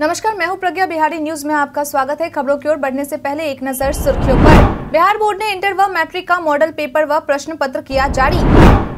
नमस्कार मैं हूं प्रज्ञा बिहारी न्यूज में आपका स्वागत है खबरों की ओर बढ़ने से पहले एक नजर सुर्खियों पर बिहार बोर्ड ने इंटर व मैट्रिक का मॉडल पेपर व प्रश्न पत्र किया जारी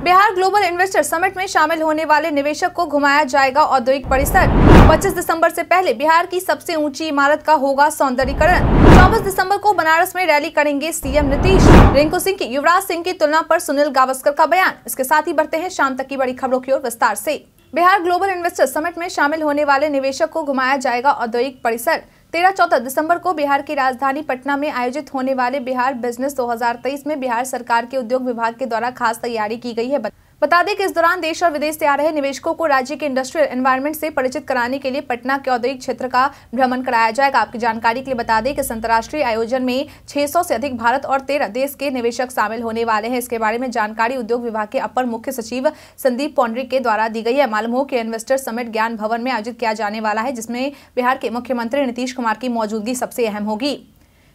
बिहार ग्लोबल इन्वेस्टर समिट में शामिल होने वाले निवेशक को घुमाया जाएगा औद्योगिक परिसर 25 दिसंबर से पहले बिहार की सबसे ऊंची इमारत का होगा सौंदर्यकरण चौबीस दिसंबर को बनारस में रैली करेंगे सीएम नीतीश रिंकू सिंह की युवराज सिंह की तुलना आरोप सुनील गावस्कर का बयान इसके साथ ही बढ़ते हैं शाम तक की बड़ी खबरों की ओर विस्तार ऐसी बिहार ग्लोबल इन्वेस्टर समिट में शामिल होने वाले निवेशक को घुमाया जाएगा औद्योगिक परिसर तेरह चौदह दिसंबर को बिहार की राजधानी पटना में आयोजित होने वाले बिहार बिजनेस 2023 में बिहार सरकार के उद्योग विभाग के द्वारा खास तैयारी की गई है बता दें कि इस दौरान देश और विदेश से आ रहे निवेशकों को राज्य के इंडस्ट्रियल एनवायरनमेंट से परिचित कराने के लिए पटना के औद्योगिक क्षेत्र का भ्रमण कराया जाएगा आपकी जानकारी के लिए बता दें कि इस अंतर्राष्ट्रीय आयोजन में 600 से अधिक भारत और 13 देश के निवेशक शामिल होने वाले हैं इसके बारे में जानकारी उद्योग विभाग के अपर मुख्य सचिव संदीप पौंड्री के द्वारा दी गई है मालूम हो कि इन्वेस्टर समिट ज्ञान भवन में आयोजित किया जाने वाला है जिसमें बिहार के मुख्यमंत्री नीतीश कुमार की मौजूदगी सबसे अहम होगी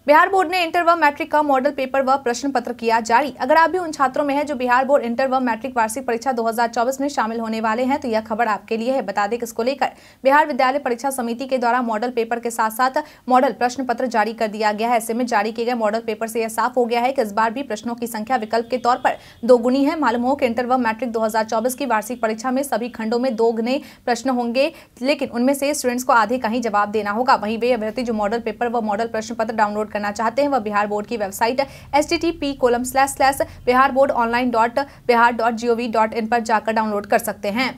बिहार बोर्ड ने इंटर व मैट्रिक का मॉडल पेपर व प्रश्न पत्र किया जारी अगर आप भी उन छात्रों में हैं जो बिहार बोर्ड इंटर व मैट्रिक वार्षिक परीक्षा 2024 में शामिल होने वाले हैं तो यह खबर आपके लिए है बता दें कि इसको लेकर बिहार विद्यालय परीक्षा समिति के द्वारा मॉडल पेपर के साथ साथ मॉडल प्रश्न पत्र जारी कर दिया गया है ऐसे में जारी किए गए मॉडल पेपर से यह साफ हो गया है कि इस बार भी प्रश्नों की संख्या विकल्प के तौर पर दोगुनी है मालूम हो कि इंटर व मैट्रिक दो की वार्षिक परीक्षा में सभी खंडों में दोगुने प्रश्न होंगे लेकिन उनमें से स्टूडेंट्स को आधे का ही जवाब देना होगा वहीं वे अभ्यर्थी जो मॉडल पेपर व मॉडल प्रश्न पत्र डाउनलोड डाउनलोड करना चाहते हैं वह बिहार बोर्ड की website S T T P colon slash slash Bihar board online dot Bihar dot G O V dot in पर जाकर डाउनलोड कर सकते हैं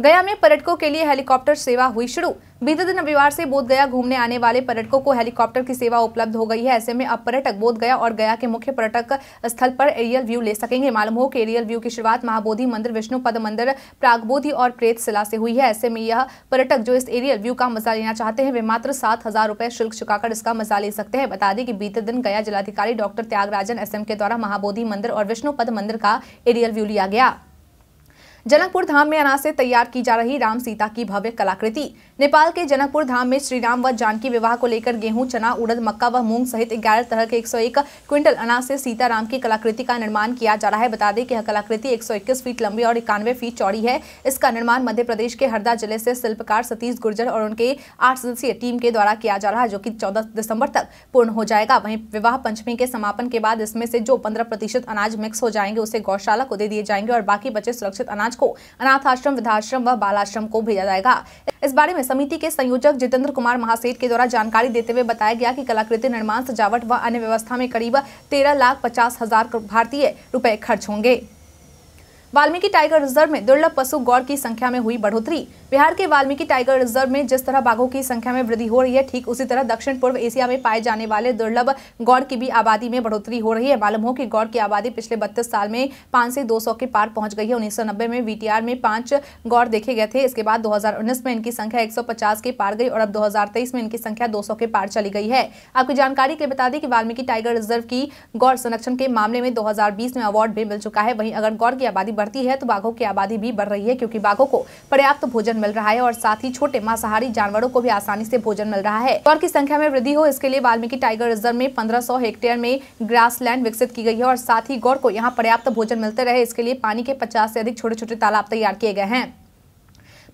गया में पर्यटकों के लिए हेलीकॉप्टर सेवा हुई शुरू बीते दिन रविवार से बोध गया घूमने आने वाले पर्यटकों को हेलीकॉप्टर की सेवा उपलब्ध हो गई है ऐसे में अब पर्यटक बोध गया और गया के मुख्य पर्यटक स्थल पर एरियल व्यू ले सकेंगे मालूम हो कि एरियल व्यू की शुरुआत महाबोधि मंदिर विष्णु पद मंदिर प्रागबोधि और प्रेत शिला से हुई है ऐसे में यह पर्यटक जो इस एरियल व्यू का मजा लेना चाहते हैं वे मात्र सात हजार शुल्क चुकाकर इसका मजा ले सकते हैं बता दें कि बीते दिन गया जिलाधिकारी डॉक्टर त्यागराजन एस के द्वारा महाबोधि मंदिर और विष्णु पद मंदिर का एरियल व्यू लिया गया जनकपुर धाम में अनाज से तैयार की जा रही राम सीता की भव्य कलाकृति नेपाल के जनकपुर धाम में श्री राम व जानकी विवाह को लेकर गेहूं चना उड़द मक्का व मूंग सहित ग्यारह तरह के 101 क्विंटल अनाज से सीताराम की कलाकृति का निर्माण किया जा रहा है बता दें कि यह कलाकृति 121 फीट लंबी और इक्यानवे फीट चौड़ी है इसका निर्माण मध्य प्रदेश के हरदा जिले से शिल्पकार सतीश गुर्जर और उनके आठ सदस्यीय टीम के द्वारा किया जा रहा है जो की चौदह दिसंबर तक पूर्ण हो जाएगा वही विवाह पंचमी के समापन के बाद इसमें से जो पंद्रह अनाज मिक्स हो जाएंगे उसे गौशाला को दे दिए जाएंगे और बाकी बचे सुरक्षित अनाज समाज को अनाथ आश्रम वृद्धाश्रम व बालाश्रम को भेजा जाएगा इस बारे में समिति के संयोजक जितेंद्र कुमार महासेठ के द्वारा जानकारी देते हुए बताया गया कि कलाकृति निर्माण सजावट व अन्य व्यवस्था में करीब तेरह लाख पचास हजार भारतीय रुपए खर्च होंगे वाल्मीकि टाइगर रिजर्व में दुर्लभ पशु गौर की संख्या में हुई बढ़ोतरी बिहार के वाल्मीकि टाइगर रिजर्व में जिस तरह बाघों की संख्या में वृद्धि हो रही है ठीक उसी तरह दक्षिण पूर्व एशिया में पाए जाने वाले दुर्लभ गौर की भी आबादी में बढ़ोतरी हो रही है मालूम हो कि गौर की आबादी पिछले बत्तीस साल में पांच से दो के पार पहुंच गई है उन्नीस में वीटीआर में पांच गौर देखे गए थे इसके बाद दो में इनकी संख्या एक के पार गई और अब दो में इनकी संख्या दो के पार चली गई है आपकी जानकारी के बता दें कि वाल्मीकि टाइगर रिजर्व की गौर संरक्षण के मामले में दो में अवार्ड भी मिल चुका है वहीं अगर गौर की आबादी बढ़ती है तो बाघों की आबादी भी बढ़ रही है क्योंकि बाघों को पर्याप्त तो भोजन मिल रहा है और साथ ही छोटे मांसाहारी जानवरों को भी आसानी से भोजन मिल रहा है और की संख्या में वृद्धि हो इसके लिए वाल्मीकि टाइगर रिजर्व में पंद्रह हेक्टेयर में ग्रास विकसित की गई है और साथ ही गौर को यहाँ पर्याप्त भोजन मिलते रहे इसके लिए पानी के पचास से अधिक छोटे छोटे तालाब तैयार किए गए हैं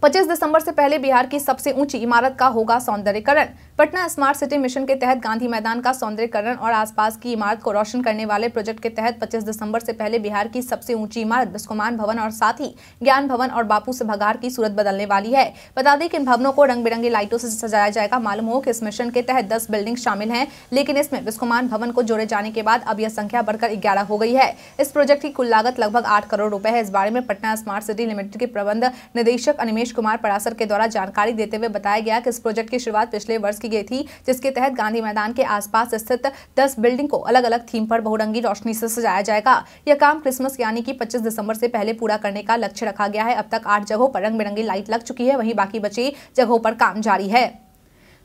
25 दिसंबर से पहले बिहार की सबसे ऊंची इमारत का होगा सौंदर्यकरण पटना स्मार्ट सिटी मिशन के तहत गांधी मैदान का सौंदर्यकरण और आसपास की इमारत को रोशन करने वाले प्रोजेक्ट के तहत 25 दिसंबर से पहले बिहार की सबसे ऊंची इमारत बिस्कुमान भवन और साथ ही ज्ञान भवन और बापू से भगार की सूरत बदलने वाली है बता दें कि इन भवनों को रंग बिरंगी लाइटों से सजाया जाएगा मालूम हो कि इस मिशन के तहत दस बिल्डिंग शामिल है लेकिन इसमें बिस्कुमान भवन को जोड़े जाने के बाद अब यह संख्या बढ़कर ग्यारह हो गई है इस प्रोजेक्ट की कुल लागत लगभग आठ करोड़ रूपए है इस बारे में पटना स्मार्ट सिटी लिमिटेड के प्रबंध निदेशक अनिमेश कुमार परासर के द्वारा जानकारी देते हुए बताया गया कि इस प्रोजेक्ट की शुरुआत पिछले वर्ष की की गई थी जिसके तहत गांधी मैदान के आसपास स्थित दस बिल्डिंग को अलग अलग थीम पर बहुरंगी रोशनी से सजाया जाएगा यह काम क्रिसमस यानी कि पच्चीस दिसंबर से पहले पूरा करने का लक्ष्य रखा गया है अब तक आठ जगहों पर रंग बिरंगी लाइट लग चुकी है वहीं बाकी बचे जगहों पर काम जारी है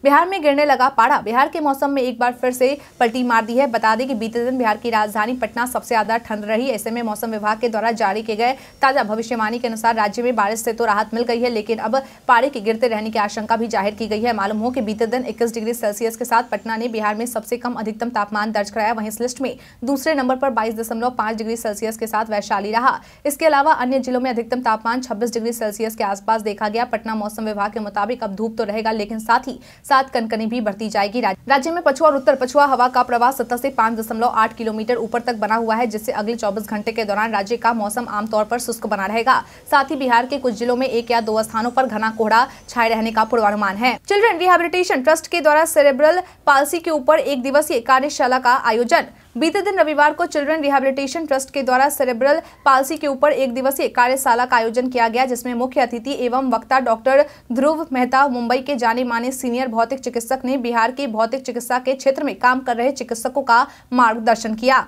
बिहार में गिरने लगा पारा बिहार के मौसम में एक बार फिर से पलटी मार दी है बता दें कि बीते दिन बिहार की राजधानी पटना सबसे ज्यादा ठंड रही ऐसे में मौसम विभाग के द्वारा जारी किए गए ताजा भविष्यवाणी के अनुसार राज्य में बारिश से तो राहत मिल गई है लेकिन अब पारे के गिरते रहने की आशंका भी जाहिर की गई है मालूम हो कि बीते दिन इक्कीस डिग्री सेल्सियस के साथ पटना ने बिहार में सबसे कम अधिकतम तापमान दर्ज कराया वहीं इस लिस्ट में दूसरे नंबर पर बाईस डिग्री सेल्सियस के साथ वैशाली रहा इसके अलावा अन्य जिलों में अधिकतम तापमान छब्बीस डिग्री सेल्सियस के आसपास देखा गया पटना मौसम विभाग के मुताबिक अब धूप तो रहेगा लेकिन साथ ही साथ कनकनी भी बढ़ती जाएगी राज्य में पछुआ और उत्तर पछुआ हवा का प्रवाह सत्तर से पाँच दशमलव आठ किलोमीटर ऊपर तक बना हुआ है जिससे अगले चौबीस घंटे के दौरान राज्य का मौसम आमतौर पर शुष्क बना रहेगा साथ ही बिहार के कुछ जिलों में एक या दो स्थानों पर घना कोहरा छाये रहने का पूर्वानुमान है चिल्ड्रेन रिहेबिलिटेशन ट्रस्ट के द्वारा सेरेब्रल पालसी के ऊपर एक दिवसीय कार्यशाला का आयोजन बीते दिन रविवार को चिल्ड्रन रिहेबिलिटेशन ट्रस्ट के द्वारा सेरेब्रल पालसी के ऊपर एक दिवसीय कार्यशाला का आयोजन किया गया जिसमें मुख्य अतिथि एवं वक्ता डॉक्टर ध्रुव मेहता मुंबई के जाने माने सीनियर भौतिक चिकित्सक ने बिहार के भौतिक चिकित्सा के क्षेत्र में काम कर रहे चिकित्सकों का मार्गदर्शन किया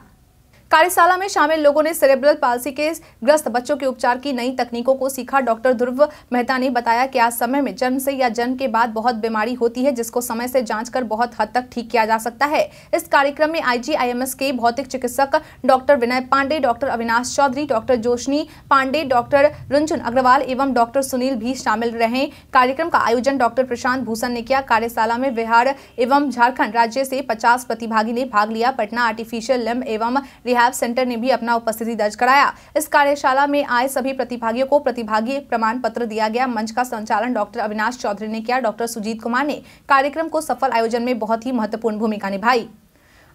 कार्यशाला में शामिल लोगों ने सेरेब्रल पालसी के ग्रस्त बच्चों के उपचार की नई तकनीकों को सीखा डॉक्टर ध्रुव मेहता ने बताया कि आज समय में जन्म से या जन्म के बाद बहुत बीमारी होती है जिसको समय से जांच कर बहुत हद तक ठीक किया जा सकता है इस कार्यक्रम में आईजीआईएमएस के भौतिक चिकित्सक doctor Vinay Pandey doctor Avinash Chaudhary doctor Joshni Pandey doctor Runjan Agarwal एवं डॉक्टर सुनील भी शामिल रहे कार्यक्रम का आयोजन डॉक्टर प्रशांत भूषण ने किया कार्यशाला में बिहार एवं झारखंड राज्य से पचास प्रतिभागी ने भाग लिया पटना आर्टिफिशियल लिम एवं रिहा लैब सेंटर ने भी अपना उपस्थिति दर्ज कराया इस कार्यशाला में आए सभी प्रतिभागियों को प्रतिभागी प्रमाण पत्र दिया गया मंच का संचालन डॉक्टर अविनाश चौधरी ने किया डॉक्टर सुजीत कुमार ने कार्यक्रम को सफल आयोजन में बहुत ही महत्वपूर्ण भूमिका निभाई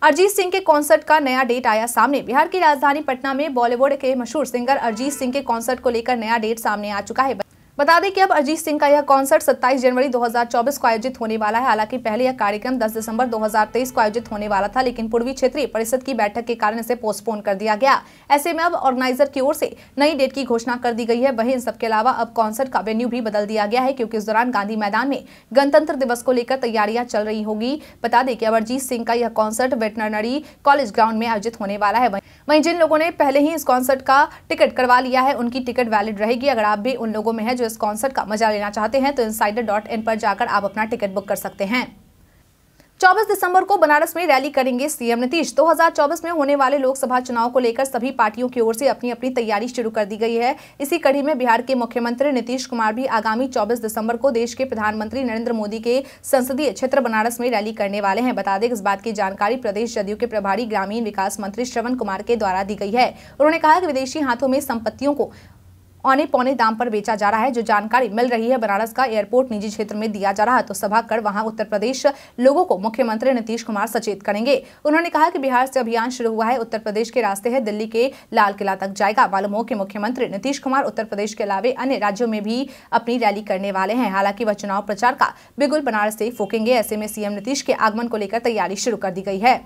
अरिजीत सिंह के कॉन्सर्ट का नया डेट आया सामने बिहार की राजधानी पटना में बॉलीवुड के मशहूर सिंगर अरिजीत सिंह के कॉन्सर्ट को लेकर नया डेट सामने आ चुका है बता दें कि अब अजीत सिंह का यह कॉन्सर्ट 27 जनवरी 2024 को आयोजित होने वाला है हालांकि पहले यह कार्यक्रम 10 दिसंबर 2023 को आयोजित होने वाला था लेकिन पूर्वी क्षेत्रीय परिषद की बैठक के कारण इसे पोस्टपोन कर दिया गया ऐसे में अब ऑर्गेनाइजर की ओर से नई डेट की घोषणा कर दी गई है वही इन सबके अलावा अब कॉन्सर्ट का वेन्यू भी बदल दिया गया है क्योंकि इस दौरान गांधी मैदान में गणतंत्र दिवस को लेकर तैयारियां चल रही होगी बता दें कि अब अरजीत सिंह का यह कॉन्सर्ट वेटनरी कॉलेज ग्राउंड में आयोजित होने वाला है वहीं जिन लोगों ने पहले ही इस कॉन्सर्ट का टिकट करवा लिया है उनकी टिकट वैलिड रहेगी अगर आप भी उन लोगों में है जो इस कॉन्सर्ट का मजा लेना चाहते हैं तो इन पर जाकर आप अपना टिकट बुक कर सकते हैं 24 दिसंबर को बनारस में रैली करेंगे सीएम नीतीश 2024 में होने वाले लोकसभा चुनाव को लेकर सभी पार्टियों की ओर से अपनी अपनी तैयारी शुरू कर दी गई है इसी कड़ी में बिहार के मुख्यमंत्री नीतीश कुमार भी आगामी 24 दिसंबर को देश के प्रधानमंत्री नरेंद्र मोदी के संसदीय क्षेत्र बनारस में रैली करने वाले हैं बता दें इस बात की जानकारी प्रदेश जदयू के प्रभारी ग्रामीण विकास मंत्री श्रवण कुमार के द्वारा दी गई है उन्होंने कहा कि विदेशी हाथों में संपत्तियों को औने पौने दाम पर बेचा जा रहा है जो जानकारी मिल रही है बनारस का एयरपोर्ट निजी क्षेत्र में दिया जा रहा है तो सभा कर वहां उत्तर प्रदेश लोगों को मुख्यमंत्री नीतीश कुमार सचेत करेंगे उन्होंने कहा कि बिहार से अभियान शुरू हुआ है उत्तर प्रदेश के रास्ते है दिल्ली के लाल किला तक जाएगा मालूम हो कि मुख्यमंत्री नीतीश कुमार उत्तर प्रदेश के अलावे अन्य राज्यों में भी अपनी रैली करने वाले हैं हालांकि वह चुनाव प्रचार का बिगुल बनारस से फूकेंगे ऐसे में सीएम नीतीश के आगमन को लेकर तैयारी शुरू कर दी गई है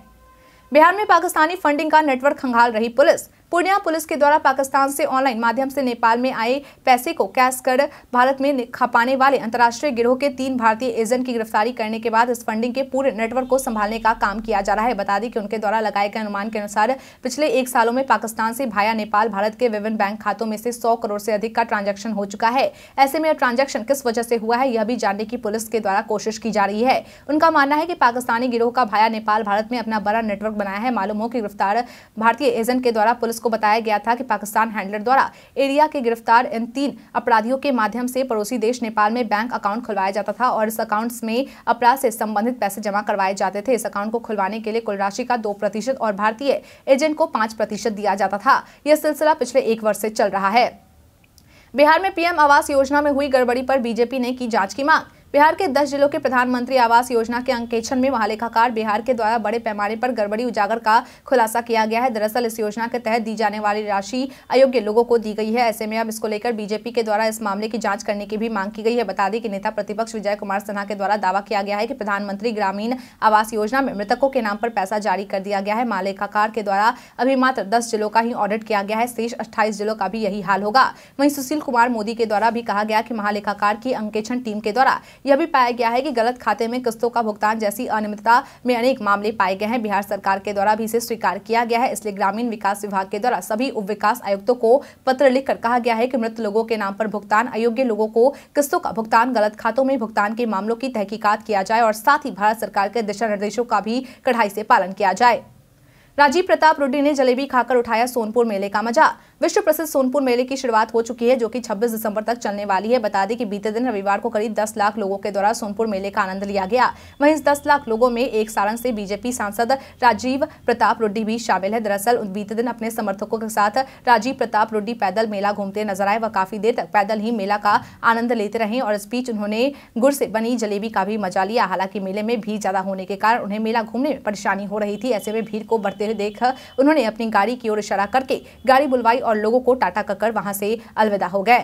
बिहार में पाकिस्तानी फंडिंग का नेटवर्क खंगाल रही पुलिस पूर्णिया पुलिस के द्वारा पाकिस्तान से ऑनलाइन माध्यम से नेपाल में आए पैसे को कैश कर भारत में खपाने वाले अंतर्राष्ट्रीय गिरोह के तीन भारतीय एजेंट की गिरफ्तारी करने के बाद इस फंडिंग के पूरे नेटवर्क को संभालने का काम किया जा रहा है बता दें कि उनके द्वारा लगाए गए अनुमान के अनुसार पिछले एक सालों में पाकिस्तान से भाया नेपाल भारत के विभिन्न बैंक खातों में से सौ करोड़ से अधिक का ट्रांजेक्शन हो चुका है ऐसे में यह ट्रांजेक्शन किस वजह से हुआ है यह भी जानने की पुलिस के द्वारा कोशिश की जा रही है उनका मानना है कि पाकिस्तानी गिरोह का भाया नेपाल भारत में अपना बड़ा नेटवर्क बनाया है मालूम हो कि गिरफ्तार भारतीय एजेंट के द्वारा पुलिस जिसको बताया गया था कि पाकिस्तान हैंडलर द्वारा एरिया के गिरफ्तार इन तीन अपराधियों के माध्यम से पड़ोसी देश नेपाल में बैंक अकाउंट खुलवाया जाता था और इस अकाउंट में अपराध से संबंधित पैसे जमा करवाए जाते थे इस अकाउंट को खुलवाने के लिए कुल राशि का दो प्रतिशत और भारतीय एजेंट को पांच प्रतिशत दिया जाता था यह सिलसिला पिछले एक वर्ष से चल रहा है बिहार में पीएम आवास योजना में हुई गड़बड़ी पर बीजेपी ने की जांच की मांग बिहार के दस जिलों के प्रधानमंत्री आवास योजना के अंकेक्षण में महालेखाकार बिहार के द्वारा बड़े पैमाने पर गड़बड़ी उजागर का खुलासा किया गया है दरअसल इस योजना के तहत दी जाने वाली राशि अयोग्य लोगों को दी गई है ऐसे में अब इसको लेकर बीजेपी के द्वारा इस मामले की जाँच करने की भी मांग की गई है बता दें कि नेता प्रतिपक्ष विजय कुमार सिन्हा के द्वारा दावा किया गया है कि प्रधानमंत्री ग्रामीण आवास योजना में मृतकों के नाम पर पैसा जारी कर दिया गया है महालेखाकार के द्वारा अभी मात्र दस जिलों का ही ऑडिट किया गया है शेष अट्ठाईस जिलों का भी यही हाल होगा वहीं सुशील कुमार मोदी के द्वारा भी कहा गया कि महालेखाकार की अंकेक्षण टीम के द्वारा यह भी पाया गया है कि गलत खाते में किस्तों का भुगतान जैसी अनियमितता में अनेक मामले पाए गए हैं बिहार सरकार के द्वारा भी इसे स्वीकार किया गया है इसलिए ग्रामीण विकास विभाग के द्वारा सभी उप विकास आयुक्तों को पत्र लिखकर कहा गया है कि मृत लोगों के नाम पर भुगतान अयोग्य लोगों को किस्तों का भुगतान गलत खातों में भुगतान के मामलों की तहकीकत किया जाए और साथ ही भारत सरकार के दिशा निर्देशों का भी कड़ाई से पालन किया जाए राजीव प्रताप रूडी ने जलेबी खाकर उठाया सोनपुर मेले का मजा विश्व प्रसिद्ध सोनपुर मेले की शुरुआत हो चुकी है जो कि 26 दिसंबर तक चलने वाली है बता दें कि बीते दिन रविवार को करीब 10 लाख लोगों के द्वारा सोनपुर मेले का आनंद लिया गया वहीं इस 10 लाख लोगों में एक सारण से बीजेपी सांसद राजीव प्रताप रोड्डी भी शामिल है दरअसल बीते दिन अपने समर्थकों के साथ राजीव प्रताप रोड्डी पैदल मेला घूमते नजर आए व काफी देर तक पैदल ही मेला का आनंद लेते रहे और इस बीच उन्होंने गुड़ से बनी जलेबी का भी मजा लिया हालांकि मेले में भीड़ ज्यादा होने के कारण उन्हें मेला घूमने में परेशानी हो रही थी ऐसे में भीड़ को बढ़ते हुए देख उन्होंने अपनी गाड़ी की ओर इशारा करके गाड़ी बुलवाई और और लोगों को टाटा कक्कर वहां से अलविदा हो गए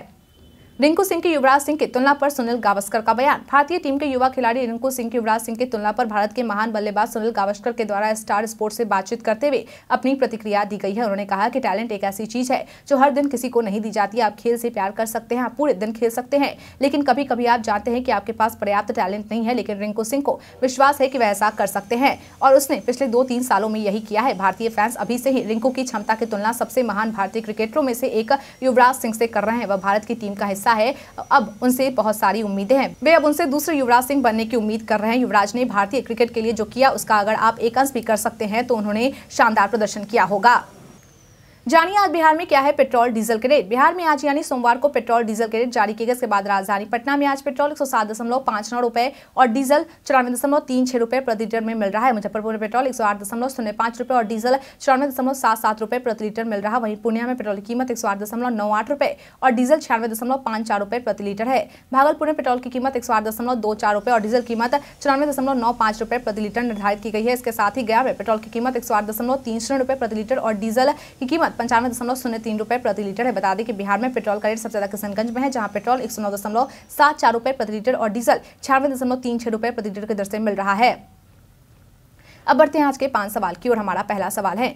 रिंकू सिंह की युवराज सिंह की तुलना पर सुनील गावस्कर का बयान भारतीय टीम के युवा खिलाड़ी रिंकू सिंह की युवराज सिंह की तुलना पर भारत के महान बल्लेबाज सुनील गावस्कर के द्वारा स्टार स्पोर्ट्स से बातचीत करते हुए अपनी प्रतिक्रिया दी गई है उन्होंने कहा कि टैलेंट एक ऐसी चीज है जो हर दिन किसी को नहीं दी जाती आप खेल से प्यार कर सकते हैं आप पूरे दिन खेल सकते हैं लेकिन कभी कभी आप जानते हैं कि आपके पास पर्याप्त टैलेंट नहीं है लेकिन रिंकू सिंह को विश्वास है कि वह ऐसा कर सकते हैं और उसने पिछले दो तीन सालों में यही किया है भारतीय फैंस अभी से ही रिंकू की क्षमता की तुलना सबसे महान भारतीय क्रिकेटरों में से एक युवराज सिंह से कर रहे हैं वह भारत की टीम का हिस्सा ऐसा है अब उनसे बहुत सारी उम्मीदें हैं वे अब उनसे दूसरे युवराज सिंह बनने की उम्मीद कर रहे हैं युवराज ने भारतीय क्रिकेट के लिए जो किया उसका अगर आप एक अंश भी कर सकते हैं तो उन्होंने शानदार प्रदर्शन किया होगा जानिए आज बिहार में क्या है पेट्रोल डीजल के रेट बिहार में आज यानी सोमवार को पेट्रोल डीजल के रेट जारी किए गए इसके बाद राजधानी पटना में आज पेट्रोल एक सौ सात दशमलव पांच नौ रुपए और डीजल चौरानवे दशमलव तीन छह रुपए प्रति लीटर में मिल रहा है मुजफ्फरपुर में पेट्रोल एक सौ आठ दशमलव शून्य पांच रुपये और डीजल चौरानवे दशमलव सात सात रुपये प्रति लीटर मिल रहा है वहीं पूर्णिया में पेट्रोल की कीमत एक सौ आठ दशमलव नौ आठ रुपये और डीजल छियानवे दशमलव पांच चार रुपए प्रति लीटर है भागलपुर में पेट्रोल की कीमत एक सौ आठ दशमलव दो चार रुपये और डीजल कीमत चौरानवे दशमलव नौ पांच रुपए प्रति लीटर निर्धारित की गई है इसके साथ ही गया में पेट्रोल की कीमत एक सौ आठ दशमलव तीन शून्य रुपए प्रति लीटर और डीजल की कीमत पंचानवे दशमलव शून्य तीन रुपये प्रति लीटर है बता दें कि बिहार में पेट्रोल का रेट सबसे ज़्यादा किशनगंज में है जहाँ पेट्रोल एक सौ नौ दशमलव सात चार रुपये प्रति लीटर और डीजल छियानवे दशमलव तीन छह रुपये प्रति लीटर की दर से मिल रहा है अब बढ़ते हैं आज के पांच सवाल की और हमारा पहला सवाल है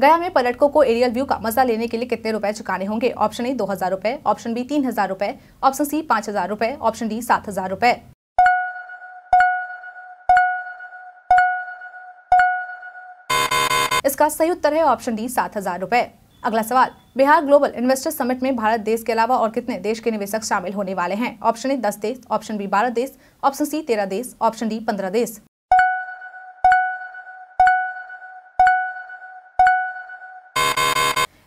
गया में पर्यटकों को एरियल व्यू का मजा लेने के लिए कितने रुपए चुकाने होंगे ऑप्शन ए दो हजार रुपए ऑप्शन बी तीन हजार रुपए ऑप्शन सी पाँच हजार रुपए ऑप्शन डी सात हजार रुपए इसका सही उत्तर है ऑप्शन डी सात हजार रूपए अगला सवाल बिहार ग्लोबल इन्वेस्टर्स समिट में भारत देश के अलावा और कितने देश के निवेशक शामिल होने वाले हैं ऑप्शन ए दस देश ऑप्शन बी बारह देश ऑप्शन सी तेरह देश ऑप्शन डी पंद्रह देश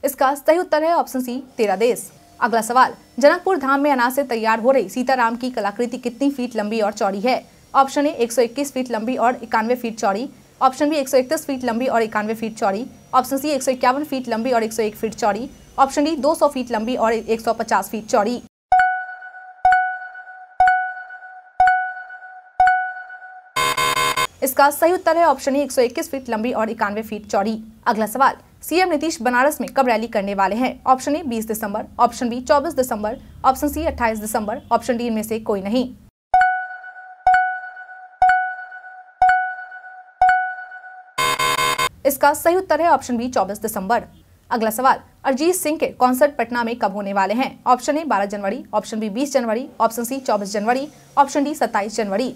इसका सही उत्तर है ऑप्शन सी तेरह देश अगला सवाल जनकपुर धाम में अनाज से तैयार हो रही सीताराम की कलाकृति कितनी फीट लंबी और चौड़ी है ऑप्शन ए 121 फीट लंबी और इक्यानवे फीट चौड़ी ऑप्शन बी एक फीट लंबी और इक्यानवे फीट चौड़ी ऑप्शन सी एक फीट लंबी और 101 फीट चौड़ी ऑप्शन डी 200 फीट लंबी और 150 फीट चौड़ी इसका सही उत्तर है ऑप्शन सौ 121 फीट लंबी और इक्यानवे फीट चौड़ी अगला सवाल सीएम नीतीश बनारस में कब रैली करने वाले हैं ऑप्शन ए 20 दिसंबर ऑप्शन बी 24 दिसंबर ऑप्शन सी 28 दिसंबर ऑप्शन डी इनमें से कोई नहीं इसका सही उत्तर है ऑप्शन बी चौबीस दिसंबर अगला सवाल अरिजीत सिंह के कॉन्सर्ट पटना में कब होने वाले हैं ऑप्शन ए बारह जनवरी ऑप्शन बी बीस जनवरी ऑप्शन सी चौबीस जनवरी ऑप्शन डी सत्ताईस जनवरी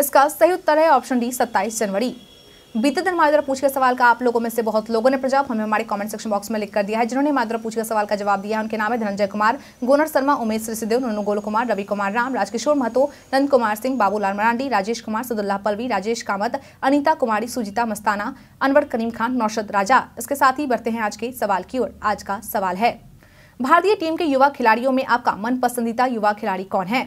इसका सही उत्तर है ऑप्शन डी सत्ताईस जनवरी बीते दिन हमारे द्वारा पूछ के सवाल का आप लोगों में से बहुत लोगों ने प्रजाप हमें हमारे कमेंट सेक्शन बॉक्स में लिख कर दिया है जिन्होंने हमारे द्वारा पूछ के सवाल का जवाब दिया है उनके नाम है धनंजय कुमार गोनर शर्मा उमेश सिसदेव नोनू गोल कुमार रवि कुमार राम राजकिशोर महतो नंद कुमार सिंह बाबूलाल मरांडी राजेश कुमार सदुल्ला पलवी राजेश कामत अनिता कुमारी सुजिता मस्ताना अनवर करीम खान नौशद राजा इसके साथ ही बढ़ते हैं आज के सवाल की ओर आज का सवाल है भारतीय टीम के युवा खिलाड़ियों में आपका मन पसंदीदा युवा खिलाड़ी कौन है